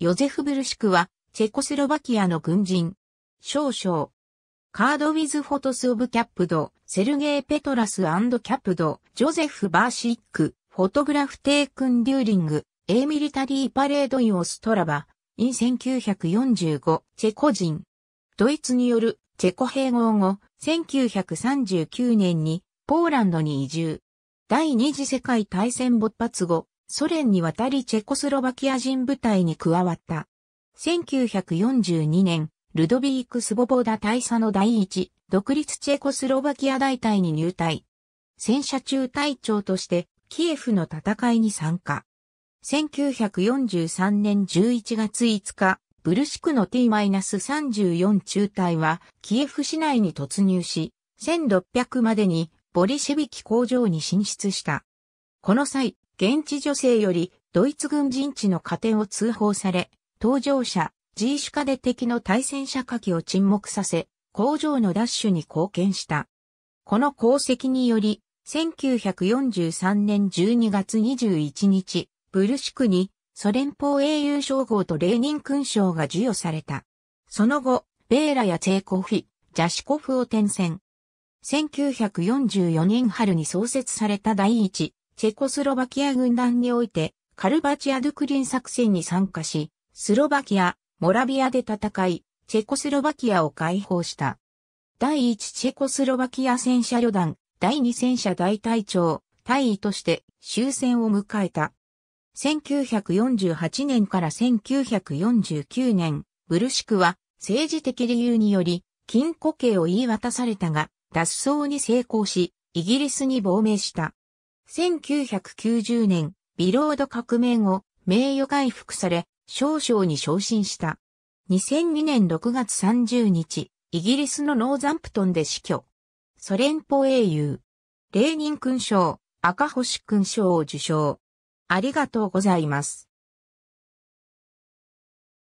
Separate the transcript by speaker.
Speaker 1: ヨゼフ・ブルシクは、チェコスロバキアの軍人。少々。カード・ウィズ・フォトス・オブ・キャップド、セルゲイ・ペトラス・キャップド、ジョゼフ・バーシック、フォトグラフ・テイクン・デューリング、エーミリタリー・パレード・イオストラバ、イン1945、チェコ人。ドイツによるチェコ併合後、1939年にポーランドに移住。第二次世界大戦勃発後、ソ連に渡りチェコスロバキア人部隊に加わった。1942年、ルドビーク・スボボダ大佐の第一、独立チェコスロバキア大隊に入隊。戦車中隊長として、キエフの戦いに参加。1943年11月5日、ブルシクの T-34 中隊は、キエフ市内に突入し、1600までに、ボリシェビキ工場に進出した。この際、現地女性よりドイツ軍人地の加点を通報され、搭乗者、ジ種下で敵の対戦車火器を沈黙させ、工場の奪取に貢献した。この功績により、1943年12月21日、ブルシクにソ連邦英雄称号とレーニン勲章が授与された。その後、ベーラやチェーコフィ、ジャシコフを転戦。1944年春に創設された第一チェコスロバキア軍団において、カルバチア・ドゥクリン作戦に参加し、スロバキア、モラビアで戦い、チェコスロバキアを解放した。第1チェコスロバキア戦車旅団、第2戦車大隊長、大尉として終戦を迎えた。1948年から1949年、ブルシクは政治的理由により禁固刑を言い渡されたが脱走に成功し、イギリスに亡命した。1990年、ビロード革命後、名誉回復され、少将に昇進した。2002年6月30日、イギリスのノーザンプトンで死去。ソ連邦英雄。レーニン勲章、赤星勲章を受章。ありがとうございます。